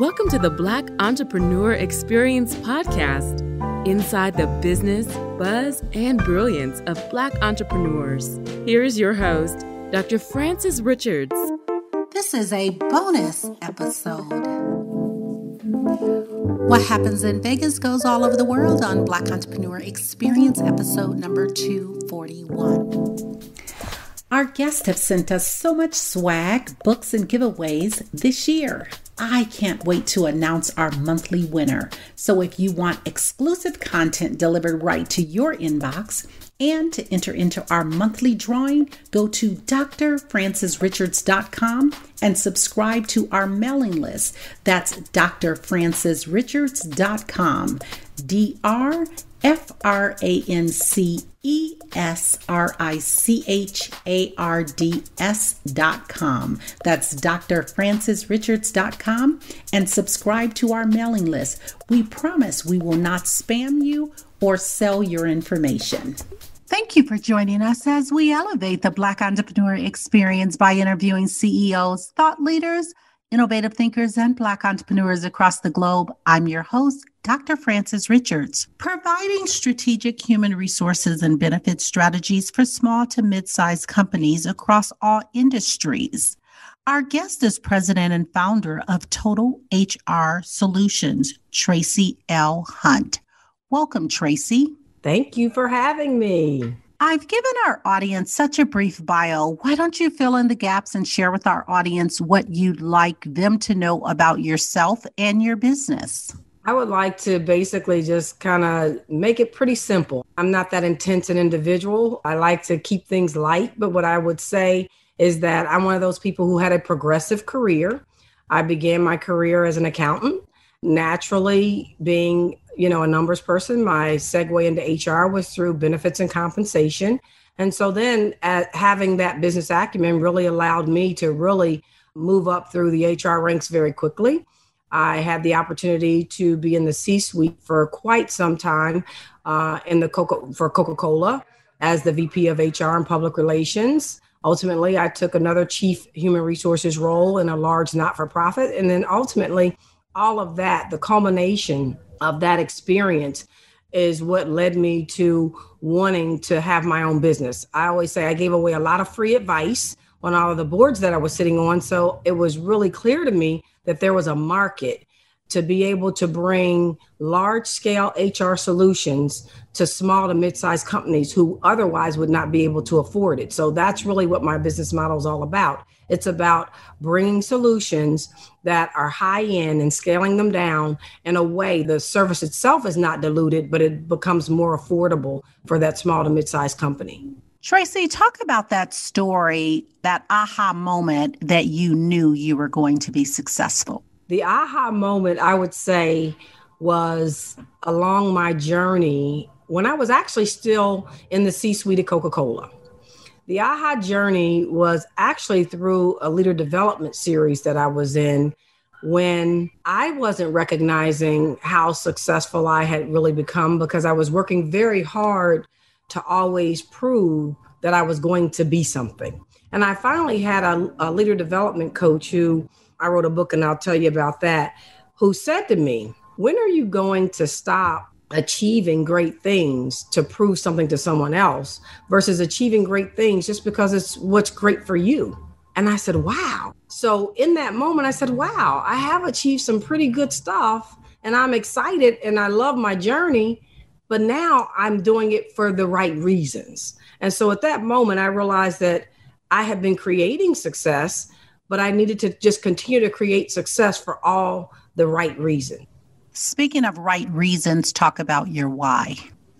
Welcome to the Black Entrepreneur Experience Podcast, inside the business, buzz, and brilliance of Black entrepreneurs. Here is your host, Dr. Frances Richards. This is a bonus episode. What happens in Vegas goes all over the world on Black Entrepreneur Experience, episode number 241. Our guests have sent us so much swag, books, and giveaways this year. I can't wait to announce our monthly winner. So if you want exclusive content delivered right to your inbox and to enter into our monthly drawing, go to drfrancisrichards.com and subscribe to our mailing list. That's drfrancisrichards.com. D R F R A N C E S R I C H A R D S dot com. That's dot com, and subscribe to our mailing list. We promise we will not spam you or sell your information. Thank you for joining us as we elevate the Black entrepreneur experience by interviewing CEOs, thought leaders, innovative thinkers, and Black entrepreneurs across the globe. I'm your host, Dr. Francis Richards, providing strategic human resources and benefit strategies for small to mid sized companies across all industries. Our guest is president and founder of Total HR Solutions, Tracy L. Hunt. Welcome, Tracy. Thank you for having me. I've given our audience such a brief bio. Why don't you fill in the gaps and share with our audience what you'd like them to know about yourself and your business? I would like to basically just kind of make it pretty simple. I'm not that intense an individual. I like to keep things light, but what I would say is that I'm one of those people who had a progressive career. I began my career as an accountant. Naturally, being, you know, a numbers person, my segue into HR was through benefits and compensation. And so then having that business acumen really allowed me to really move up through the HR ranks very quickly. I had the opportunity to be in the C suite for quite some time uh, in the Coca- for Coca Cola as the VP of HR and Public Relations. Ultimately, I took another chief human resources role in a large not for profit. And then ultimately, all of that, the culmination of that experience is what led me to wanting to have my own business. I always say I gave away a lot of free advice on all of the boards that I was sitting on. So it was really clear to me that there was a market to be able to bring large scale HR solutions to small to mid sized companies who otherwise would not be able to afford it. So that's really what my business model is all about. It's about bringing solutions that are high end and scaling them down in a way the service itself is not diluted, but it becomes more affordable for that small to mid sized company. Tracy, talk about that story, that aha moment that you knew you were going to be successful. The aha moment, I would say, was along my journey when I was actually still in the C suite of Coca Cola. The AHA journey was actually through a leader development series that I was in when I wasn't recognizing how successful I had really become because I was working very hard to always prove that I was going to be something. And I finally had a, a leader development coach who I wrote a book and I'll tell you about that, who said to me, When are you going to stop achieving great things to prove something to someone else versus achieving great things just because it's what's great for you? And I said, Wow. So in that moment, I said, Wow, I have achieved some pretty good stuff and I'm excited and I love my journey. But now I'm doing it for the right reasons. And so at that moment, I realized that I had been creating success, but I needed to just continue to create success for all the right reasons. Speaking of right reasons, talk about your why.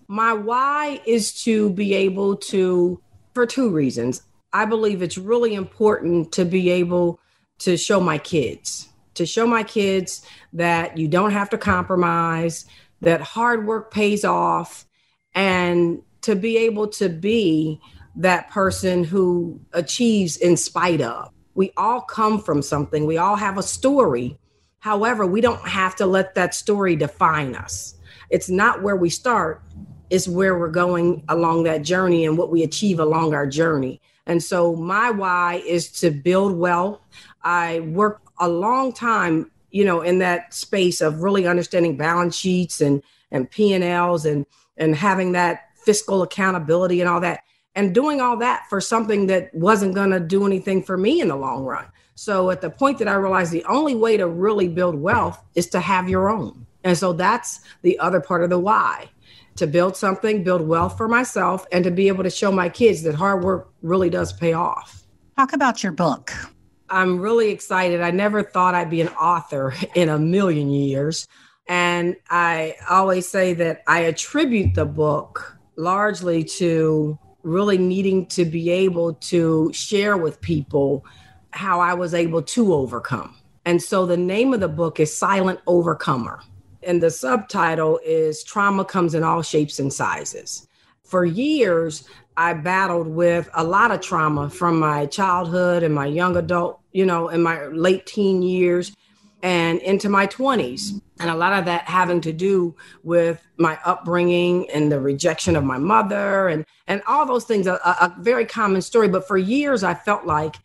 My why is to be able to, for two reasons. I believe it's really important to be able to show my kids, to show my kids that you don't have to compromise, that hard work pays off and to be able to be that person who achieves in spite of. We all come from something, we all have a story. However, we don't have to let that story define us. It's not where we start, it's where we're going along that journey and what we achieve along our journey. And so, my why is to build wealth. I worked a long time you know, in that space of really understanding balance sheets and and P and Ls and and having that fiscal accountability and all that, and doing all that for something that wasn't going to do anything for me in the long run. So at the point that I realized the only way to really build wealth is to have your own, and so that's the other part of the why to build something, build wealth for myself, and to be able to show my kids that hard work really does pay off. Talk about your book. I'm really excited. I never thought I'd be an author in a million years. And I always say that I attribute the book largely to really needing to be able to share with people how I was able to overcome. And so the name of the book is Silent Overcomer. And the subtitle is Trauma Comes in All Shapes and Sizes. For years, I battled with a lot of trauma from my childhood and my young adult you know, in my late teen years and into my 20s. And a lot of that having to do with my upbringing and the rejection of my mother and, and all those things, a, a very common story. But for years, I felt like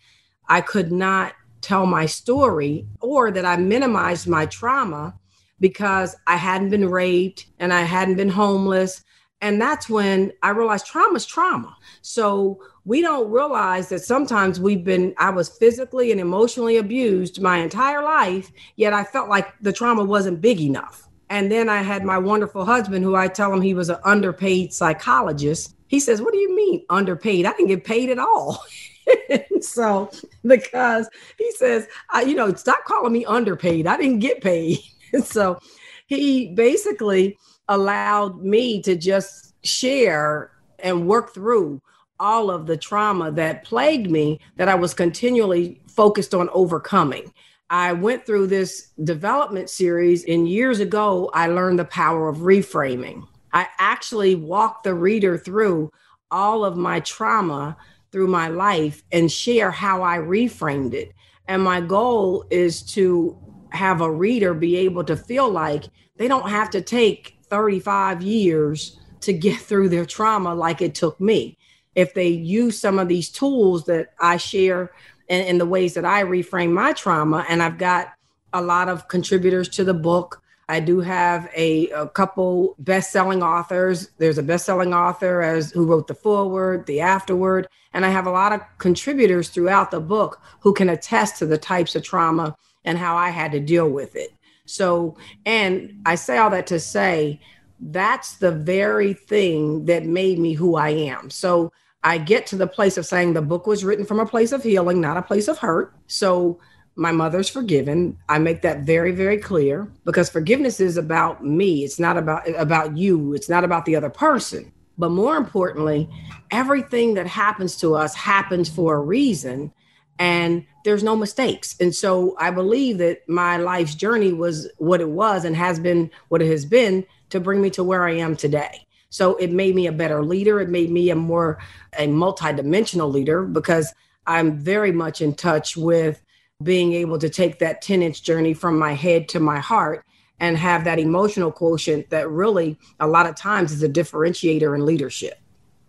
I could not tell my story or that I minimized my trauma because I hadn't been raped and I hadn't been homeless and that's when I realized trauma is trauma. So we don't realize that sometimes we've been, I was physically and emotionally abused my entire life, yet I felt like the trauma wasn't big enough. And then I had my wonderful husband, who I tell him he was an underpaid psychologist. He says, What do you mean underpaid? I didn't get paid at all. so, because he says, You know, stop calling me underpaid. I didn't get paid. so he basically, allowed me to just share and work through all of the trauma that plagued me that I was continually focused on overcoming. I went through this development series, and years ago, I learned the power of reframing. I actually walk the reader through all of my trauma through my life and share how I reframed it. And my goal is to have a reader be able to feel like they don't have to take 35 years to get through their trauma like it took me. If they use some of these tools that I share and, and the ways that I reframe my trauma, and I've got a lot of contributors to the book. I do have a, a couple best-selling authors. There's a best-selling author as who wrote the foreword, the afterword, and I have a lot of contributors throughout the book who can attest to the types of trauma and how I had to deal with it. So, and I say all that to say that's the very thing that made me who I am. So, I get to the place of saying the book was written from a place of healing, not a place of hurt. So, my mother's forgiven. I make that very, very clear because forgiveness is about me. It's not about about you. It's not about the other person. But more importantly, everything that happens to us happens for a reason. And there's no mistakes. And so I believe that my life's journey was what it was and has been what it has been to bring me to where I am today. So it made me a better leader. It made me a more a multidimensional leader because I'm very much in touch with being able to take that 10 inch journey from my head to my heart and have that emotional quotient that really a lot of times is a differentiator in leadership.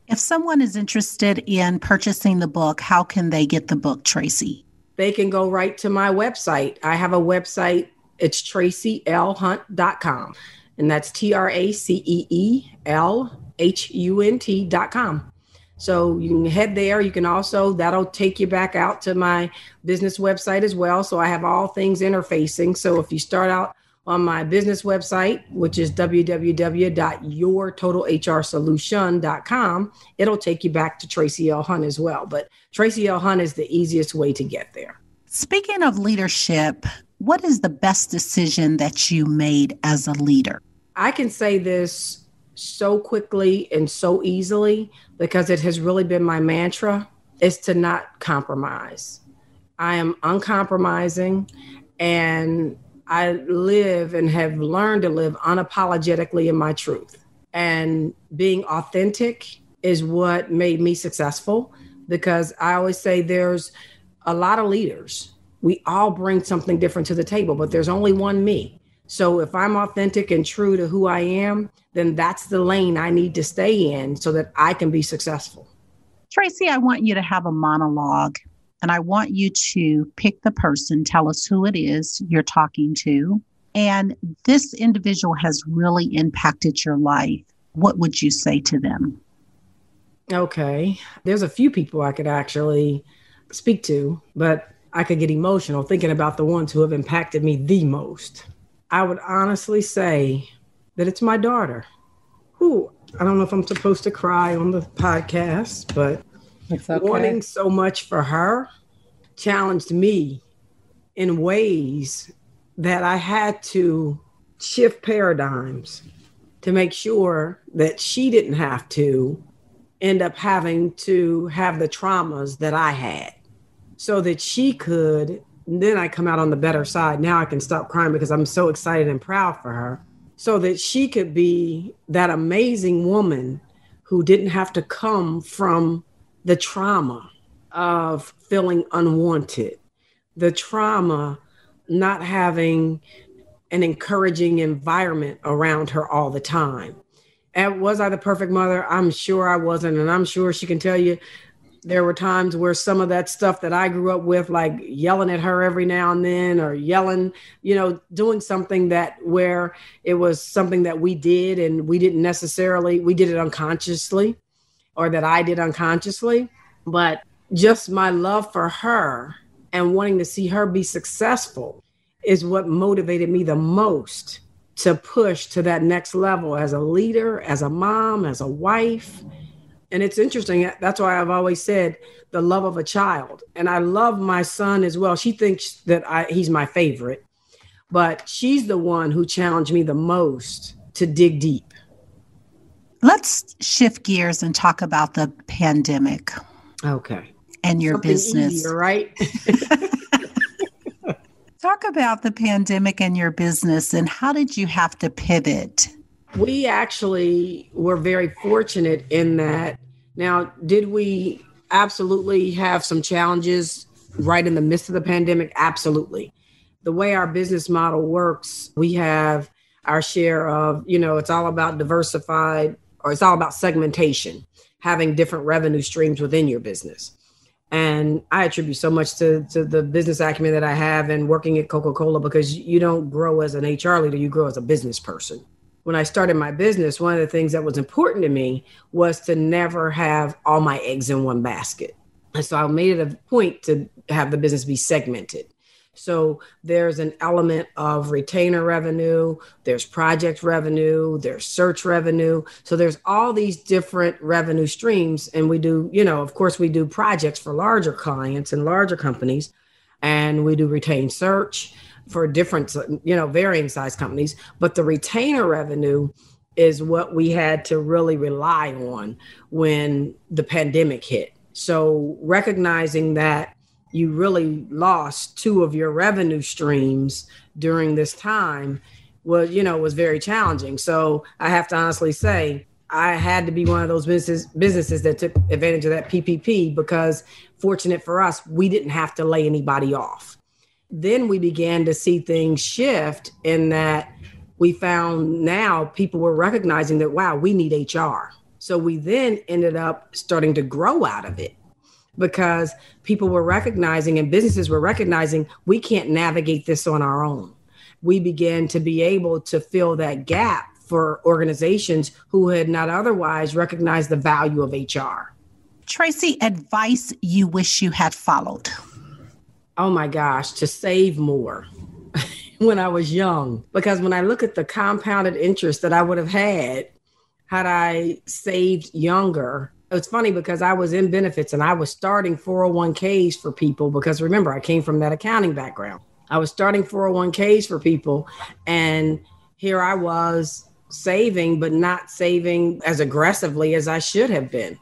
If someone is interested in purchasing the book, how can they get the book, Tracy? they can go right to my website. I have a website, it's tracylhunt.com. And that's T R A C E E L H U N T.com. So you can head there. You can also, that'll take you back out to my business website as well. So I have all things interfacing. So if you start out on my business website, which is www.yourtotalhrsolution.com. It'll take you back to Tracy L. Hunt as well. But Tracy L. Hunt is the easiest way to get there. Speaking of leadership, what is the best decision that you made as a leader? I can say this so quickly and so easily because it has really been my mantra is to not compromise. I am uncompromising and I live and have learned to live unapologetically in my truth. And being authentic is what made me successful because I always say there's a lot of leaders. We all bring something different to the table, but there's only one me. So if I'm authentic and true to who I am, then that's the lane I need to stay in so that I can be successful. Tracy, I want you to have a monologue and I want you to pick the person, tell us who it is you're talking to. And this individual has really impacted your life. What would you say to them? Okay. There's a few people I could actually speak to, but I could get emotional thinking about the ones who have impacted me the most. I would honestly say that it's my daughter, who I don't know if I'm supposed to cry on the podcast, but okay. Wanting so much for her challenged me in ways that I had to shift paradigms to make sure that she didn't have to end up having to have the traumas that I had so that she could. then I come out on the better side. Now I can stop crying because I'm so excited and proud for her. So that she could be that amazing woman who didn't have to come from the trauma of feeling unwanted, the trauma not having an encouraging environment around her all the time. And was I the perfect mother? I'm sure I wasn't. And I'm sure she can tell you there were times where some of that stuff that I grew up with, like yelling at her every now and then, or yelling, you know, doing something that where it was something that we did and we didn't necessarily, we did it unconsciously or that I did unconsciously, but just my love for her and wanting to see her be successful is what motivated me the most to push to that next level as a leader, as a mom, as a wife. And it's interesting. That's why I've always said the love of a child. And I love my son as well. She thinks that I, he's my favorite, but she's the one who challenged me the most to dig deep let's shift gears and talk about the pandemic. Okay. And your Something business. Easier, right? talk about the pandemic and your business and how did you have to pivot? We actually were very fortunate in that. Now, did we absolutely have some challenges right in the midst of the pandemic? Absolutely. The way our business model works, we have our share of, you know, it's all about diversified or it's all about segmentation, having different revenue streams within your business. And I attribute so much to, to the business acumen that I have and working at Coca Cola because you don't grow as an HR leader, you grow as a business person. When I started my business, one of the things that was important to me was to never have all my eggs in one basket. And so I made it a point to have the business be segmented. So there's an element of retainer revenue, there's project revenue, there's search revenue. So there's all these different revenue streams. And we do, you know, of course, we do projects for larger clients and larger companies, and we do retain search for different, you know, varying size companies. But the retainer revenue is what we had to really rely on when the pandemic hit. So recognizing that you really lost two of your revenue streams during this time was you know was very challenging so i have to honestly say i had to be one of those businesses businesses that took advantage of that ppp because fortunate for us we didn't have to lay anybody off then we began to see things shift in that we found now people were recognizing that wow we need hr so we then ended up starting to grow out of it because people were recognizing and businesses were recognizing we can't navigate this on our own. We began to be able to fill that gap for organizations who had not otherwise recognized the value of HR. Tracy, advice you wish you had followed? Oh my gosh, to save more when I was young. Because when I look at the compounded interest that I would have had had I saved younger, it's funny because I was in benefits and I was starting 401ks for people because remember, I came from that accounting background. I was starting 401ks for people, and here I was saving, but not saving as aggressively as I should have been.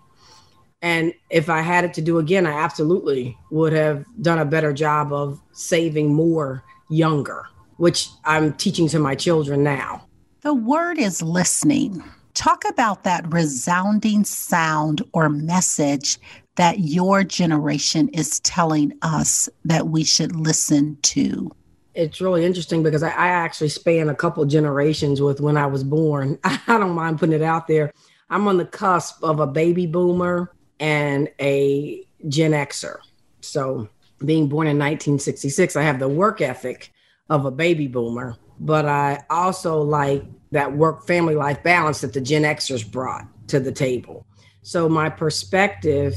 And if I had it to do again, I absolutely would have done a better job of saving more younger, which I'm teaching to my children now. The word is listening. Talk about that resounding sound or message that your generation is telling us that we should listen to. It's really interesting because I, I actually span a couple generations with when I was born. I don't mind putting it out there. I'm on the cusp of a baby boomer and a Gen Xer. So, being born in 1966, I have the work ethic of a baby boomer but I also like that work family life balance that the Gen Xers brought to the table. So my perspective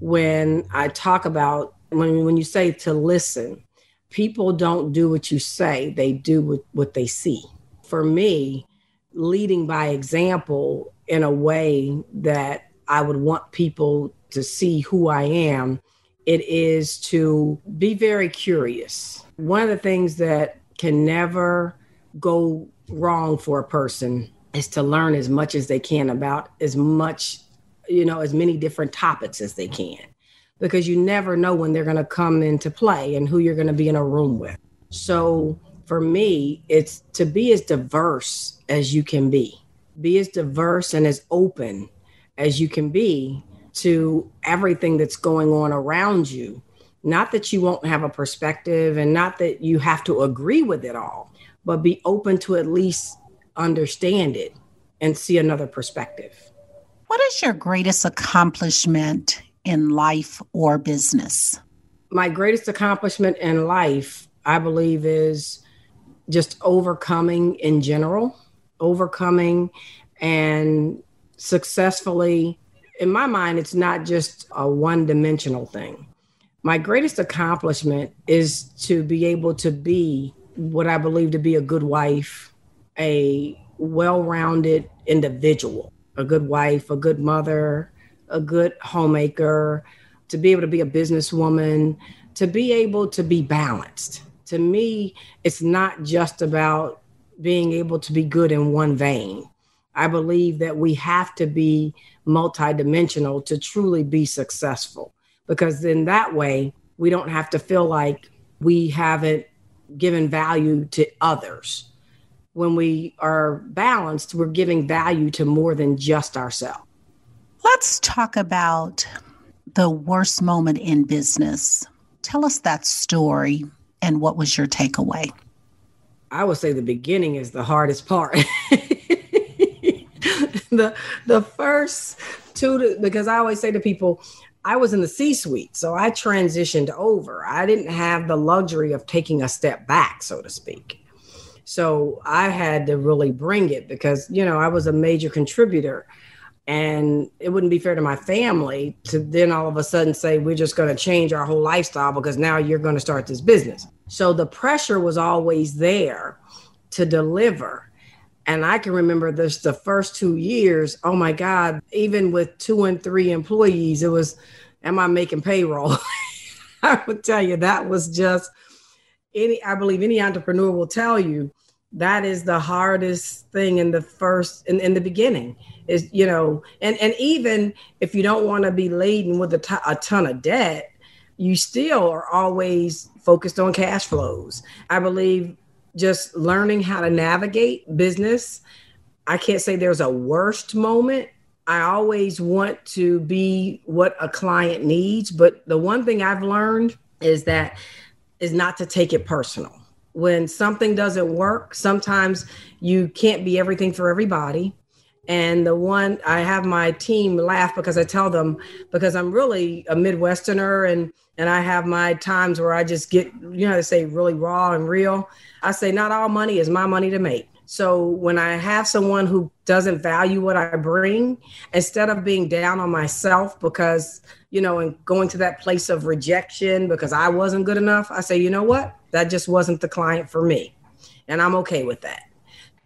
when I talk about when when you say to listen, people don't do what you say, they do what, they see. For me, leading by example in a way that I would want people to see who I am, it is to be very curious. One of the things that can never go wrong for a person is to learn as much as they can about as much, you know, as many different topics as they can, because you never know when they're going to come into play and who you're going to be in a room with. So for me, it's to be as diverse as you can be, be as diverse and as open as you can be to everything that's going on around you not that you won't have a perspective and not that you have to agree with it all, but be open to at least understand it and see another perspective. What is your greatest accomplishment in life or business? My greatest accomplishment in life, I believe, is just overcoming in general, overcoming and successfully. In my mind, it's not just a one dimensional thing my greatest accomplishment is to be able to be what I believe to be a good wife, a well rounded individual, a good wife, a good mother, a good homemaker, to be able to be a businesswoman, to be able to be balanced. To me, it's not just about being able to be good in one vein. I believe that we have to be multidimensional to truly be successful because in that way, we don't have to feel like we haven't given value to others. When we are balanced, we're giving value to more than just ourselves. Let's talk about the worst moment in business. Tell us that story and what was your takeaway? I would say the beginning is the hardest part. the the first two to, because I always say to people, I was in the C suite, so I transitioned over. I didn't have the luxury of taking a step back, so to speak. So I had to really bring it because, you know, I was a major contributor and it wouldn't be fair to my family to then all of a sudden say we're just going to change our whole lifestyle because now you're going to start this business so the pressure was always there to deliver and I can remember this the first two years. Oh my God, even with two and three employees, it was, am I making payroll? I would tell you that was just any, I believe any entrepreneur will tell you that is the hardest thing in the first, in, in the beginning is, you know, and, and even if you don't want to be laden with a, t- a ton of debt, you still are always focused on cash flows. I believe just learning how to navigate business. I can't say there's a worst moment. I always want to be what a client needs, but the one thing I've learned is that is not to take it personal. When something doesn't work, sometimes you can't be everything for everybody. And the one I have my team laugh because I tell them because I'm really a Midwesterner and and I have my times where I just get, you know, to say really raw and real. I say, not all money is my money to make. So when I have someone who doesn't value what I bring, instead of being down on myself because, you know, and going to that place of rejection because I wasn't good enough, I say, you know what? That just wasn't the client for me. And I'm okay with that.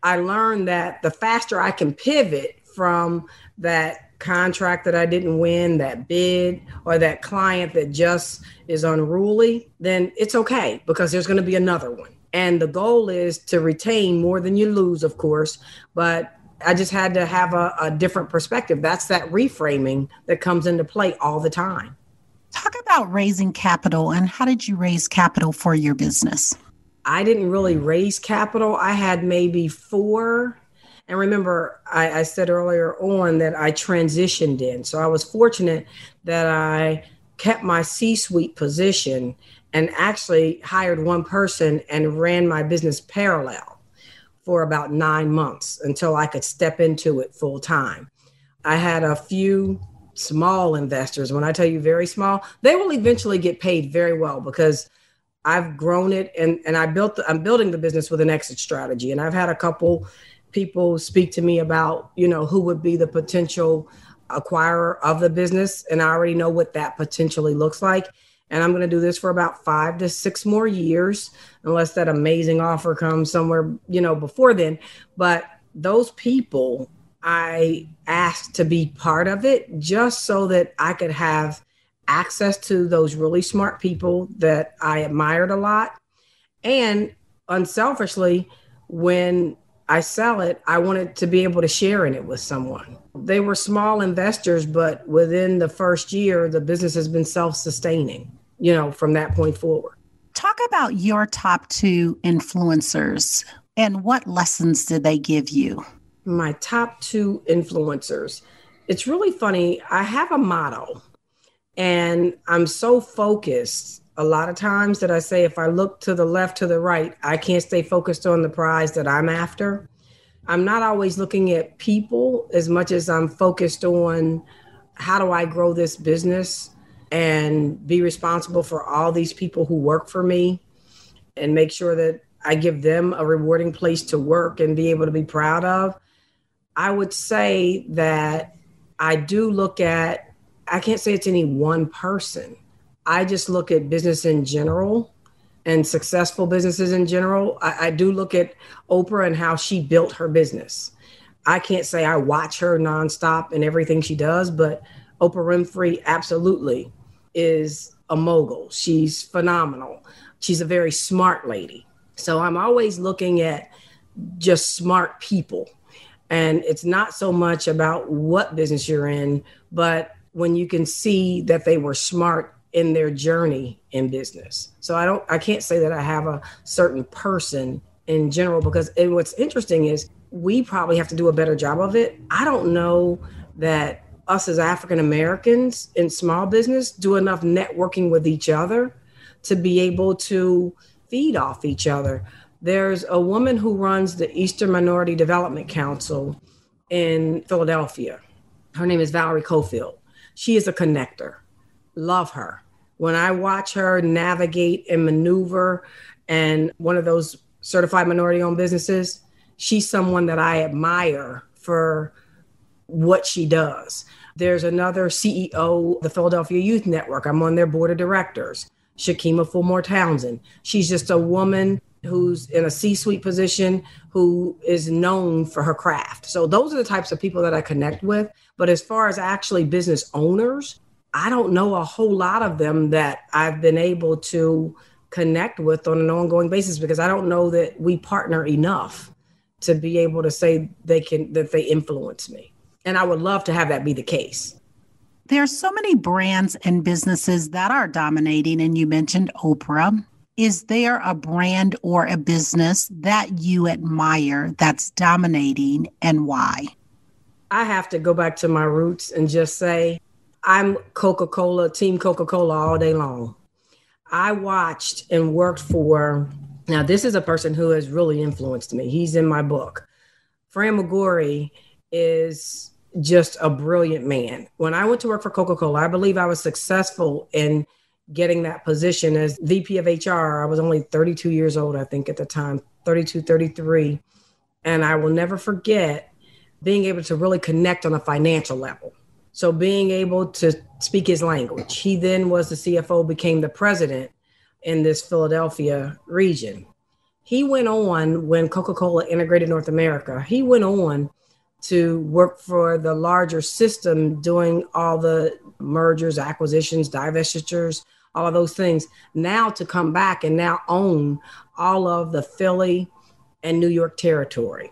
I learned that the faster I can pivot from that contract that I didn't win, that bid, or that client that just is unruly, then it's okay because there's going to be another one. And the goal is to retain more than you lose, of course, but I just had to have a, a different perspective. That's that reframing that comes into play all the time. Talk about raising capital and how did you raise capital for your business? I didn't really raise capital. I had maybe four and remember, I, I said earlier on that I transitioned in. So I was fortunate that I kept my C suite position and actually hired one person and ran my business parallel for about nine months until I could step into it full time. I had a few small investors. When I tell you very small, they will eventually get paid very well because I've grown it and and I built the, I'm building the business with an exit strategy and I've had a couple people speak to me about, you know, who would be the potential acquirer of the business. And I already know what that potentially looks like. And I'm going to do this for about five to six more years, unless that amazing offer comes somewhere, you know, before then. But those people I asked to be part of it just so that I could have access to those really smart people that I admired a lot. And unselfishly, when I sell it, I wanted to be able to share in it with someone. They were small investors, but within the first year, the business has been self sustaining, you know, from that point forward. Talk about your top two influencers and what lessons did they give you? My top two influencers. It's really funny. I have a motto and I'm so focused a lot of times that I say if I look to the left, to the right, I can't stay focused on the prize that I'm after. I'm not always looking at people as much as I'm focused on how do I grow this business and be responsible for all these people who work for me and make sure that I give them a rewarding place to work and be able to be proud of. I would say that I do look at, I can't say it's any one person I just look at business in general and successful businesses in general. I, I do look at Oprah and how she built her business. I can't say I watch her nonstop and everything she does, but Oprah Winfrey absolutely is a mogul. She's phenomenal. She's a very smart lady. So I'm always looking at just smart people. And it's not so much about what business you're in, but when you can see that they were smart in their journey in business. So I don't I can't say that I have a certain person in general because what's interesting is we probably have to do a better job of it. I don't know that us as African Americans in small business do enough networking with each other to be able to feed off each other. There's a woman who runs the Eastern Minority Development Council in Philadelphia. Her name is Valerie Cofield. She is a connector. Love her. When I watch her navigate and maneuver and one of those certified minority owned businesses, she's someone that I admire for what she does. There's another CEO, the Philadelphia Youth Network. I'm on their board of directors, Shakima Fulmore Townsend. She's just a woman who's in a C suite position who is known for her craft. So those are the types of people that I connect with. But as far as actually business owners, I don't know a whole lot of them that I've been able to connect with on an ongoing basis because I don't know that we partner enough to be able to say they can that they influence me. And I would love to have that be the case. There are so many brands and businesses that are dominating and you mentioned Oprah. Is there a brand or a business that you admire that's dominating and why? I have to go back to my roots and just say I'm Coca Cola, Team Coca Cola all day long. I watched and worked for, now, this is a person who has really influenced me. He's in my book. Fran McGorry is just a brilliant man. When I went to work for Coca Cola, I believe I was successful in getting that position as VP of HR. I was only 32 years old, I think, at the time, 32, 33. And I will never forget being able to really connect on a financial level so being able to speak his language, he then was the CFO, became the president in this Philadelphia region. He went on when Coca Cola integrated North America, he went on to work for the larger system doing all the mergers, acquisitions, divestitures, all of those things. Now to come back and now own all of the Philly and New York territory.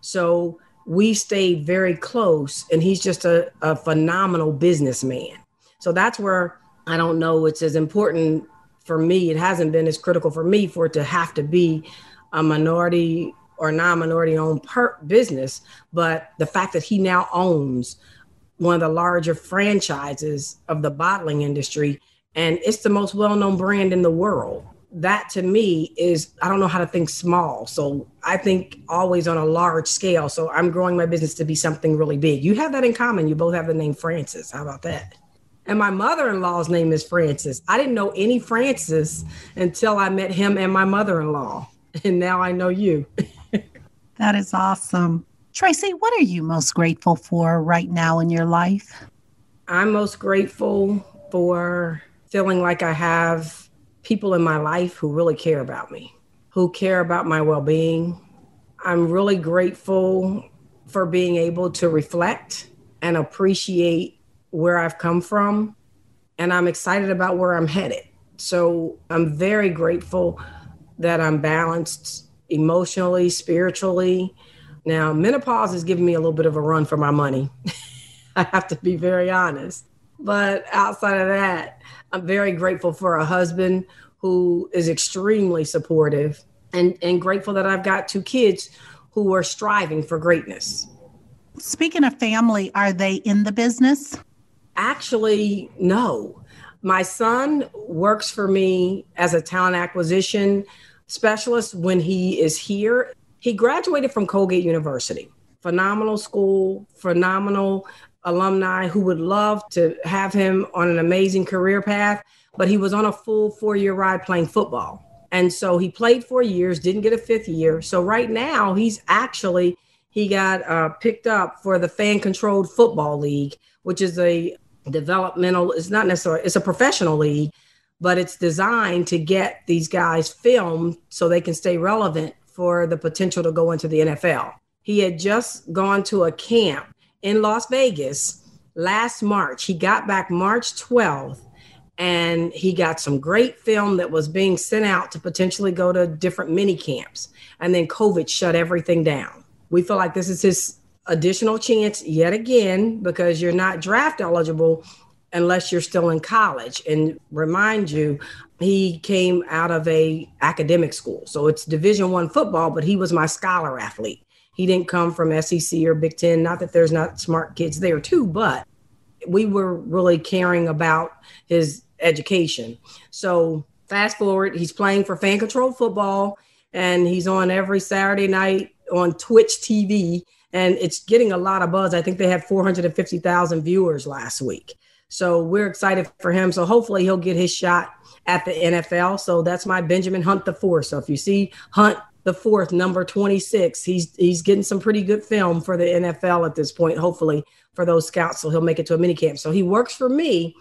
So we stayed very close and he's just a, a phenomenal businessman so that's where i don't know it's as important for me it hasn't been as critical for me for it to have to be a minority or non-minority owned per- business but the fact that he now owns one of the larger franchises of the bottling industry and it's the most well-known brand in the world that to me is I don't know how to think small. So I think always on a large scale. So I'm growing my business to be something really big. You have that in common. You both have the name Francis. How about that? And my mother in law's name is Francis. I didn't know any Francis until I met him and my mother in law. And now I know you. that is awesome. Tracy, what are you most grateful for right now in your life? I'm most grateful for feeling like I have people in my life who really care about me, who care about my well being. I'm really grateful for being able to reflect and appreciate where I've come from. And I'm excited about where I'm headed. So I'm very grateful that I'm balanced emotionally, spiritually. Now, menopause is giving me a little bit of a run for my money. I have to be very honest. But outside of that, I'm very grateful for a husband who is extremely supportive and, and grateful that I've got two kids who are striving for greatness. Speaking of family, are they in the business? Actually, no. My son works for me as a talent acquisition specialist when he is here. He graduated from Colgate University. Phenomenal school, phenomenal alumni who would love to have him on an amazing career path, but he was on a full four year ride playing football. And so he played four years, didn't get a fifth year. So right now he's actually, he got uh, picked up for the fan controlled football league, which is a developmental, it's not necessarily, it's a professional league, but it's designed to get these guys filmed so they can stay relevant for the potential to go into the NFL. He had just gone to a camp in Las Vegas last March. He got back March 12th and he got some great film that was being sent out to potentially go to different mini camps. And then COVID shut everything down. We feel like this is his additional chance yet again because you're not draft eligible unless you're still in college and remind you he came out of a academic school so it's division 1 football but he was my scholar athlete he didn't come from SEC or Big Ten. Not that there's not smart kids there too, but we were really caring about his education. So fast forward, he's playing for fan control football and he's on every Saturday night on Twitch TV and it's getting a lot of buzz. I think they had 450,000 viewers last week. So we're excited for him. So hopefully he'll get his shot at the NFL. So that's my Benjamin Hunt the four. So if you see Hunt the fourth, number 26. He's he's getting some pretty good film for the NFL at this point, hopefully, for those scouts. So he'll make it to a mini camp. So he works for me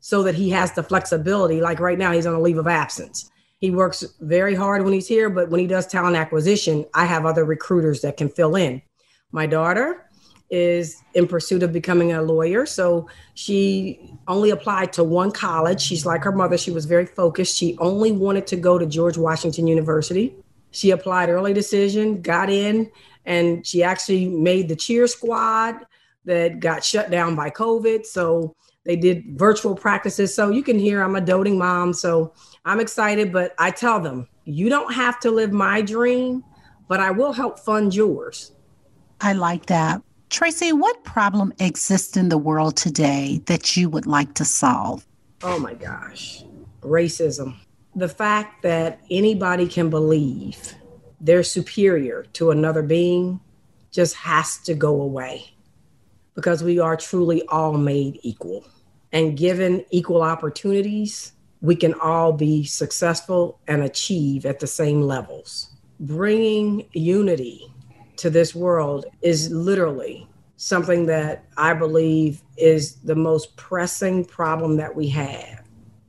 so that he has the flexibility. Like right now, he's on a leave of absence. He works very hard when he's here, but when he does talent acquisition, I have other recruiters that can fill in. My daughter is in pursuit of becoming a lawyer. So she only applied to one college. She's like her mother, she was very focused. She only wanted to go to George Washington University. She applied early decision, got in, and she actually made the cheer squad that got shut down by COVID. So they did virtual practices. So you can hear I'm a doting mom. So I'm excited, but I tell them, you don't have to live my dream, but I will help fund yours. I like that. Tracy, what problem exists in the world today that you would like to solve? Oh my gosh, racism the fact that anybody can believe they're superior to another being just has to go away because we are truly all made equal. And given equal opportunities, we can all be successful and achieve at the same levels. Bringing unity to this world is literally something that I believe is the most pressing problem that we have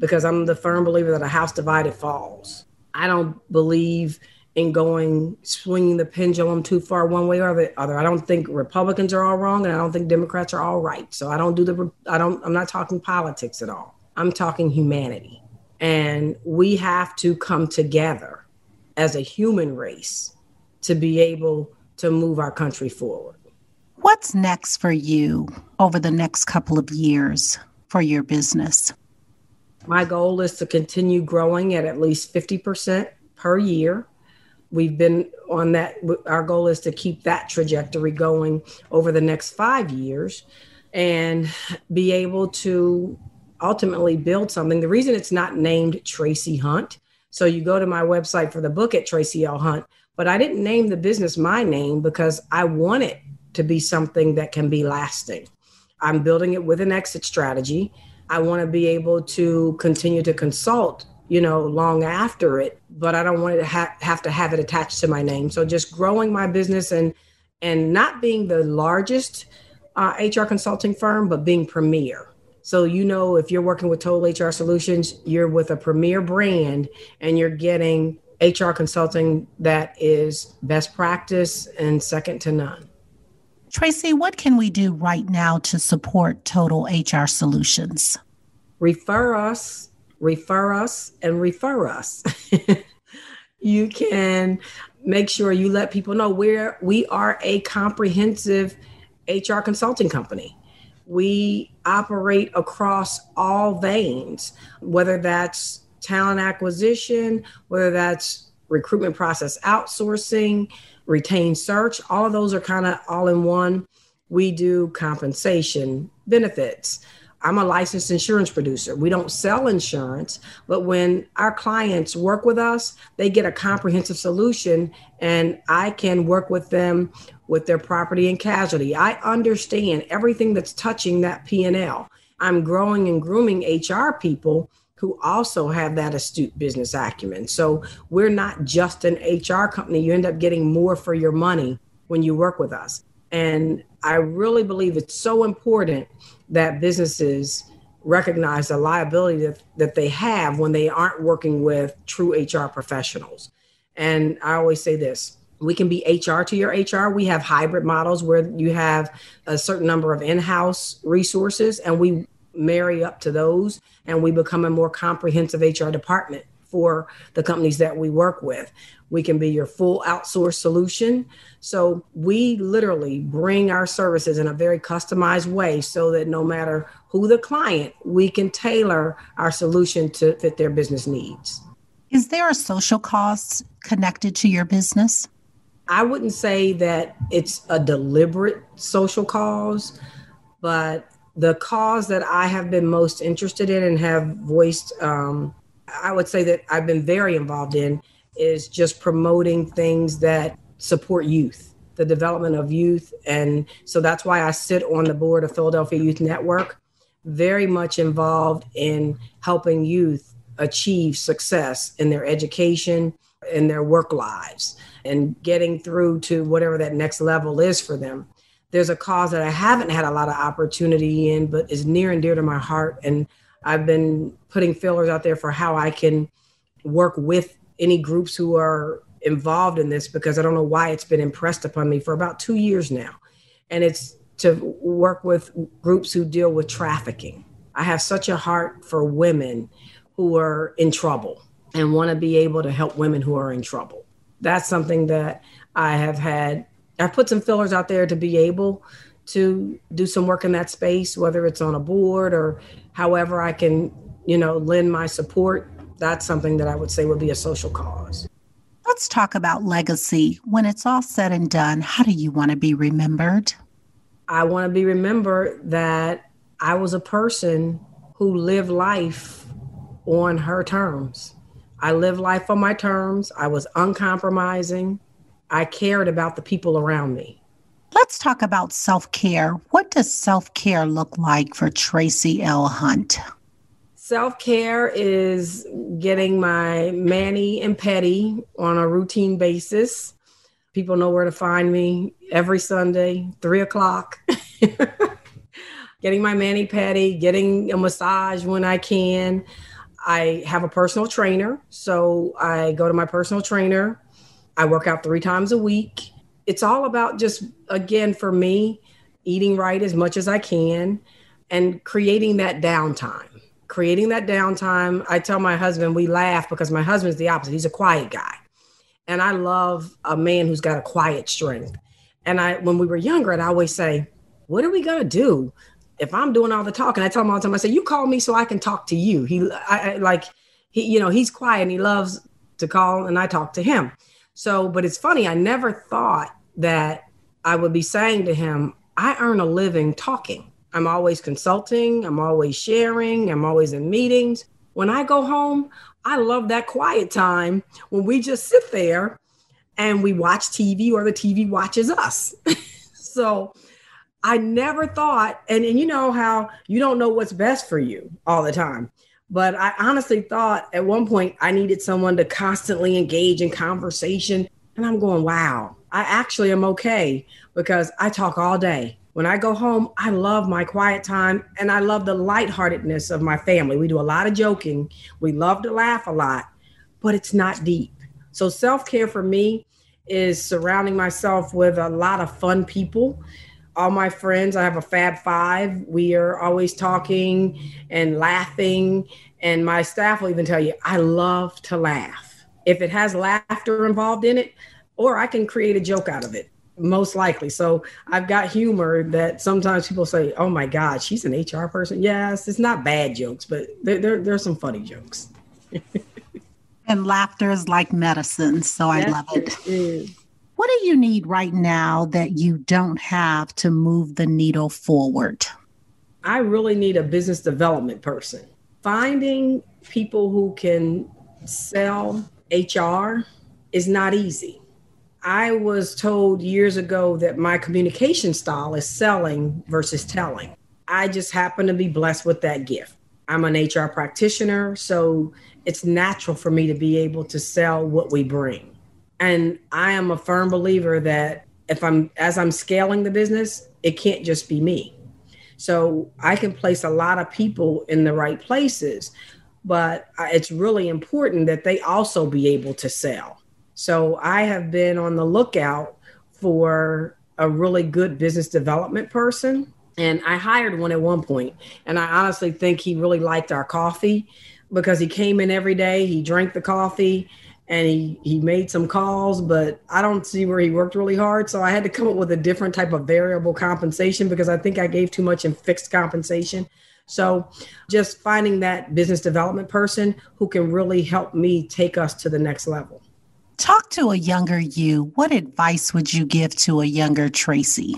because I'm the firm believer that a house divided falls. I don't believe in going swinging the pendulum too far one way or the other. I don't think Republicans are all wrong, and I don't think Democrats are all right. So I don't do the I don't I'm not talking politics at all. I'm talking humanity, and we have to come together as a human race to be able to move our country forward. What's next for you over the next couple of years for your business? My goal is to continue growing at at least 50% per year. We've been on that. Our goal is to keep that trajectory going over the next five years and be able to ultimately build something. The reason it's not named Tracy Hunt, so you go to my website for the book at Tracy L. Hunt, but I didn't name the business my name because I want it to be something that can be lasting. I'm building it with an exit strategy I want to be able to continue to consult, you know, long after it, but I don't want to ha- have to have it attached to my name. So just growing my business and and not being the largest uh, HR consulting firm, but being premier. So you know, if you're working with Total HR Solutions, you're with a premier brand, and you're getting HR consulting that is best practice and second to none. Tracy, what can we do right now to support Total HR Solutions? Refer us, refer us, and refer us. you can make sure you let people know we're we are a comprehensive HR consulting company. We operate across all veins, whether that's talent acquisition, whether that's recruitment process outsourcing, Retain search. All of those are kind of all in one. We do compensation benefits. I'm a licensed insurance producer. We don't sell insurance, but when our clients work with us, they get a comprehensive solution, and I can work with them with their property and casualty. I understand everything that's touching that P&L. I'm growing and grooming HR people who also have that astute business acumen. So we're not just an HR company. You end up getting more for your money when you work with us. And I really believe it's so important that businesses recognize the liability that, that they have when they aren't working with true HR professionals. And I always say this we can be HR to your HR. We have hybrid models where you have a certain number of in house resources, and we marry up to those and we become a more comprehensive HR department for the companies that we work with. We can be your full outsource solution. So we literally bring our services in a very customized way so that no matter who the client, we can tailor our solution to fit their business needs. Is there a social cost connected to your business? I wouldn't say that it's a deliberate social cause, but the cause that I have been most interested in and have voiced, um, I would say that I've been very involved in, is just promoting things that support youth, the development of youth. And so that's why I sit on the board of Philadelphia Youth Network, very much involved in helping youth achieve success in their education, in their work lives, and getting through to whatever that next level is for them there's a cause that I haven't had a lot of opportunity in, but is near and dear to my heart. And I've been putting fillers out there for how I can work with any groups who are involved in this because I don't know why it's been impressed upon me for about two years now. And it's to work with groups who deal with trafficking. I have such a heart for women who are in trouble and want to be able to help women who are in trouble. That's something that I have had I put some fillers out there to be able to do some work in that space, whether it's on a board or however I can, you know, lend my support. That's something that I would say would be a social cause. Let's talk about legacy. When it's all said and done, how do you want to be remembered? I want to be remembered that I was a person who lived life on her terms. I lived life on my terms. I was uncompromising. I cared about the people around me. Let's talk about self care. What does self care look like for Tracy L. Hunt? Self care is getting my manny and petty on a routine basis. People know where to find me every Sunday, three o'clock. getting my manny petty, getting a massage when I can. I have a personal trainer, so I go to my personal trainer I work out three times a week. It's all about just, again, for me, eating right as much as I can and creating that downtime. Creating that downtime. I tell my husband, we laugh because my husband's the opposite. He's a quiet guy. And I love a man who's got a quiet strength. And I, when we were younger, I'd always say, What are we going to do if I'm doing all the talking? I tell him all the time, I say, You call me so I can talk to you. He, I, I like, he, you know, he's quiet and he loves to call and I talk to him. So, but it's funny, I never thought that I would be saying to him, I earn a living talking. I'm always consulting, I'm always sharing, I'm always in meetings. When I go home, I love that quiet time when we just sit there and we watch TV or the TV watches us. so I never thought, and, and you know how you don't know what's best for you all the time. But I honestly thought at one point I needed someone to constantly engage in conversation. And I'm going, wow, I actually am okay because I talk all day. When I go home, I love my quiet time and I love the lightheartedness of my family. We do a lot of joking, we love to laugh a lot, but it's not deep. So, self care for me is surrounding myself with a lot of fun people all my friends. I have a Fab Five. We are always talking and laughing. And my staff will even tell you, I love to laugh. If it has laughter involved in it, or I can create a joke out of it, most likely. So I've got humor that sometimes people say, oh my God, she's an HR person. Yes, it's not bad jokes, but there, there, there are some funny jokes. and laughter is like medicine. So I love it. it what do you need right now that you don't have to move the needle forward? I really need a business development person. Finding people who can sell HR is not easy. I was told years ago that my communication style is selling versus telling. I just happen to be blessed with that gift. I'm an HR practitioner, so it's natural for me to be able to sell what we bring. And I am a firm believer that if I'm as I'm scaling the business, it can't just be me. So I can place a lot of people in the right places, but it's really important that they also be able to sell. So I have been on the lookout for a really good business development person. And I hired one at one point, and I honestly think he really liked our coffee because he came in every day, he drank the coffee, and he he made some calls, but I don't see where he worked really hard. So I had to come up with a different type of variable compensation because I think I gave too much in fixed compensation. So just finding that business development person who can really help me take us to the next level. Talk to a younger you. What advice would you give to a younger Tracy?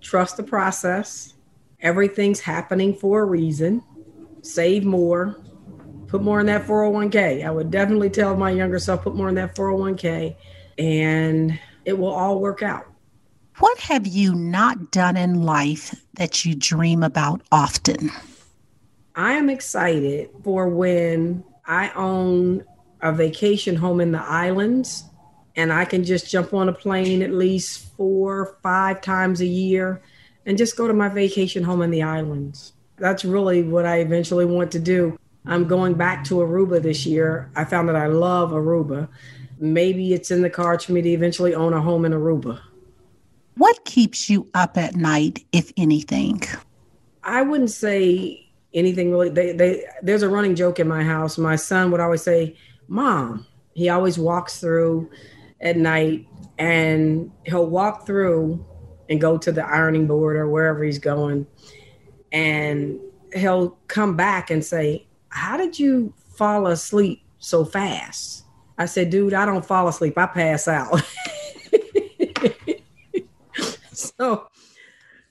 Trust the process. Everything's happening for a reason. Save more, put more in that 401k. I would definitely tell my younger self, put more in that 401k, and it will all work out. What have you not done in life that you dream about often? I am excited for when I own a vacation home in the islands and I can just jump on a plane at least four, five times a year and just go to my vacation home in the islands. That's really what I eventually want to do. I'm going back to Aruba this year. I found that I love Aruba. Maybe it's in the cards for me to eventually own a home in Aruba. What keeps you up at night, if anything? I wouldn't say anything really. They, they, there's a running joke in my house. My son would always say, Mom, he always walks through at night and he'll walk through and go to the ironing board or wherever he's going. And he'll come back and say, how did you fall asleep so fast? I said, dude, I don't fall asleep. I pass out. so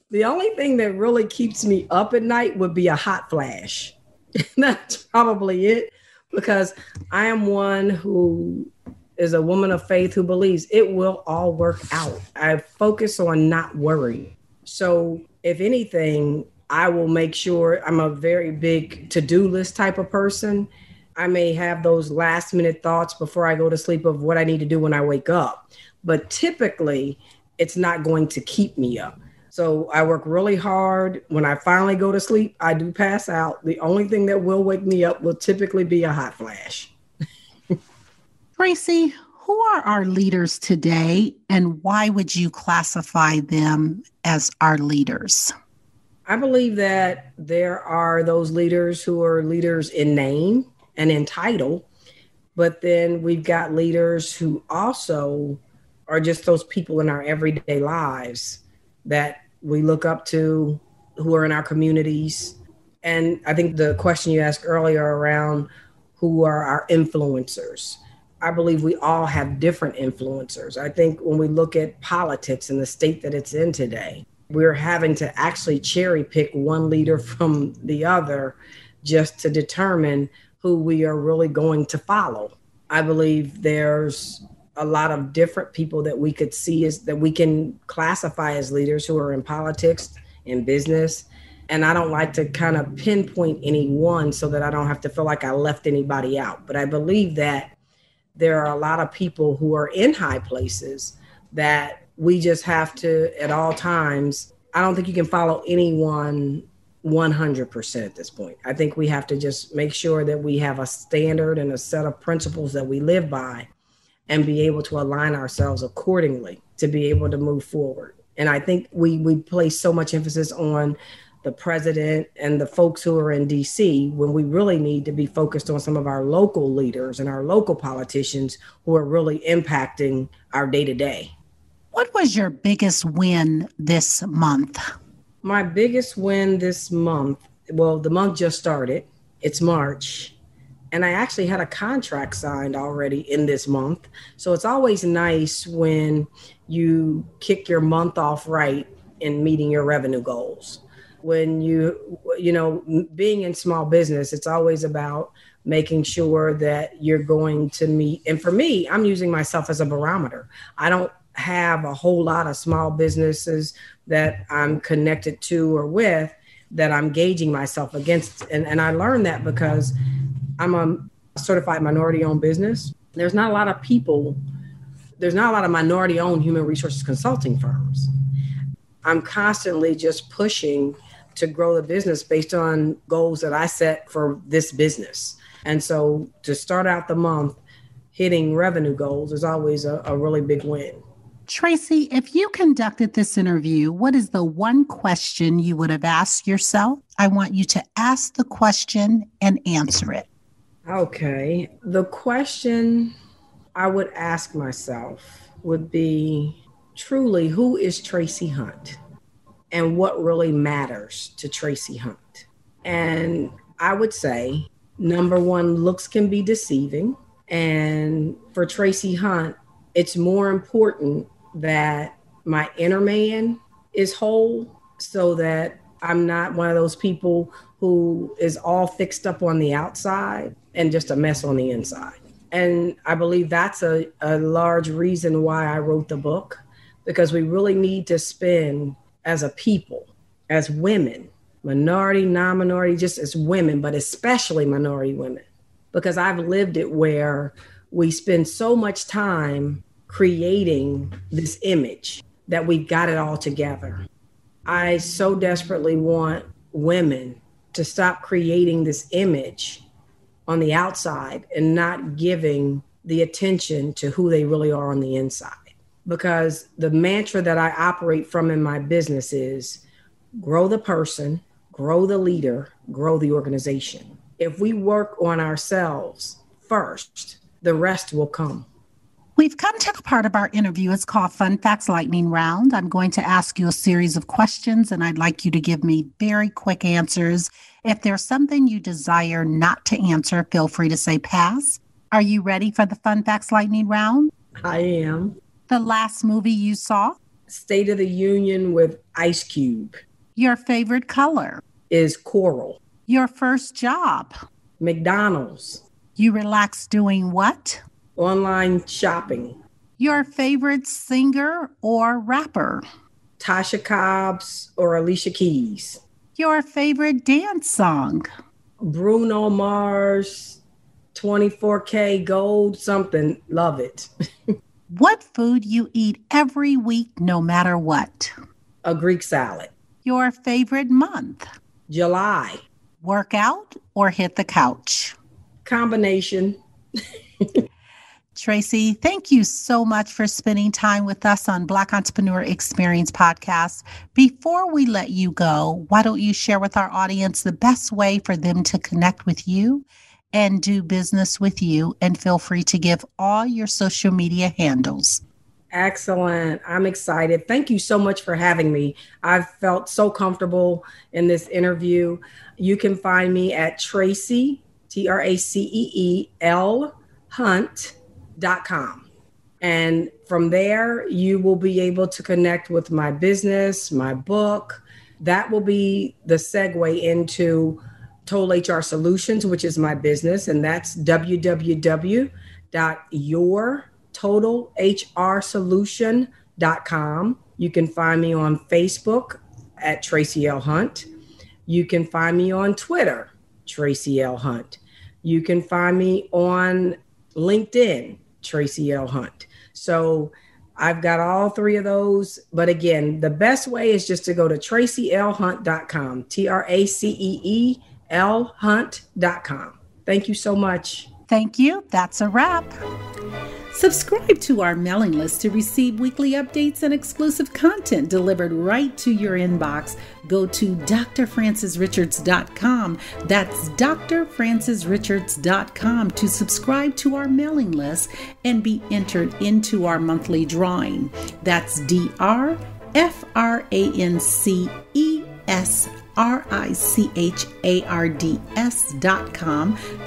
the only thing that really keeps me up at night would be a hot flash. That's probably it because I am one who is a woman of faith who believes it will all work out. I focus on not worrying. So, if anything, I will make sure I'm a very big to do list type of person. I may have those last minute thoughts before I go to sleep of what I need to do when I wake up. But typically, it's not going to keep me up. So I work really hard. When I finally go to sleep, I do pass out. The only thing that will wake me up will typically be a hot flash. Tracy, who are our leaders today and why would you classify them as our leaders? I believe that there are those leaders who are leaders in name and in title, but then we've got leaders who also are just those people in our everyday lives that we look up to, who are in our communities. And I think the question you asked earlier around who are our influencers. I believe we all have different influencers. I think when we look at politics and the state that it's in today, we're having to actually cherry pick one leader from the other just to determine who we are really going to follow. I believe there's a lot of different people that we could see as that we can classify as leaders who are in politics, in business. And I don't like to kind of pinpoint any one so that I don't have to feel like I left anybody out. But I believe that there are a lot of people who are in high places that we just have to at all times i don't think you can follow anyone 100% at this point i think we have to just make sure that we have a standard and a set of principles that we live by and be able to align ourselves accordingly to be able to move forward and i think we we place so much emphasis on the president and the folks who are in DC when we really need to be focused on some of our local leaders and our local politicians who are really impacting our day to day. What was your biggest win this month? My biggest win this month, well, the month just started, it's March. And I actually had a contract signed already in this month. So it's always nice when you kick your month off right in meeting your revenue goals. When you, you know, being in small business, it's always about making sure that you're going to meet. And for me, I'm using myself as a barometer. I don't have a whole lot of small businesses that I'm connected to or with that I'm gauging myself against. And, and I learned that because I'm a certified minority owned business. There's not a lot of people, there's not a lot of minority owned human resources consulting firms. I'm constantly just pushing to grow the business based on goals that I set for this business. And so to start out the month, hitting revenue goals is always a, a really big win. Tracy, if you conducted this interview, what is the one question you would have asked yourself? I want you to ask the question and answer it. Okay. The question I would ask myself would be truly, who is Tracy Hunt? And what really matters to Tracy Hunt? And I would say, number one, looks can be deceiving. And for Tracy Hunt, it's more important that my inner man is whole so that I'm not one of those people who is all fixed up on the outside and just a mess on the inside. And I believe that's a, a large reason why I wrote the book because we really need to spend as a people, as women, minority, non minority, just as women, but especially minority women, because I've lived it where we spend so much time creating this image that we've got it all together. I so desperately want women to stop creating this image on the outside and not giving the attention to who they really are on the inside. Because the mantra that I operate from in my business is grow the person, grow the leader, grow the organization. If we work on ourselves first, the rest will come. We've come to the part of our interview. It's called Fun Facts Lightning Round. I'm going to ask you a series of questions, and I'd like you to give me very quick answers. If there's something you desire not to answer, feel free to say pass. Are you ready for the Fun Facts Lightning Round? I am. The last movie you saw? State of the Union with Ice Cube. Your favorite color? Is coral. Your first job? McDonald's. You relax doing what? online shopping. Your favorite singer or rapper? Tasha Cobbs or Alicia Keys. Your favorite dance song? Bruno Mars, 24K Gold, something. Love it. what food you eat every week, no matter what? A Greek salad. Your favorite month? July. Workout or hit the couch? Combination. Tracy, thank you so much for spending time with us on Black Entrepreneur Experience Podcast. Before we let you go, why don't you share with our audience the best way for them to connect with you and do business with you? And feel free to give all your social media handles. Excellent. I'm excited. Thank you so much for having me. I've felt so comfortable in this interview. You can find me at Tracy, T R A C E E L Hunt com. And from there, you will be able to connect with my business, my book. That will be the segue into Toll HR Solutions, which is my business, and that's www.yourtotalhrsolution.com. You can find me on Facebook at Tracy L. Hunt. You can find me on Twitter, Tracy L. Hunt. You can find me on LinkedIn, Tracy L. Hunt. So I've got all three of those. But again, the best way is just to go to tracylhunt.com, T R A C E E L hunt.com. Thank you so much. Thank you. That's a wrap. Subscribe to our mailing list to receive weekly updates and exclusive content delivered right to your inbox. Go to drfrancisrichards.com. That's drfrancisrichards.com to subscribe to our mailing list and be entered into our monthly drawing. That's D R F R A N C E S R I C H A R D S dot com, R I C H A R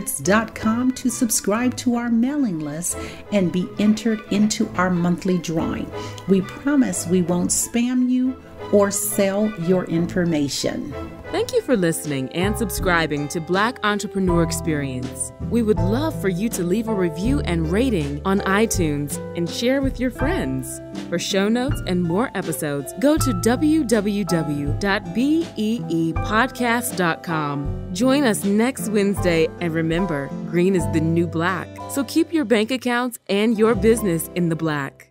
D dot com to subscribe to our mailing list and be entered into our monthly drawing. We promise we won't spam you or sell your information. Thank you for listening and subscribing to Black Entrepreneur Experience. We would love for you to leave a review and rating on iTunes and share with your friends. For show notes and more episodes, go to www.beepodcast.com. Join us next Wednesday and remember, green is the new black. So keep your bank accounts and your business in the black.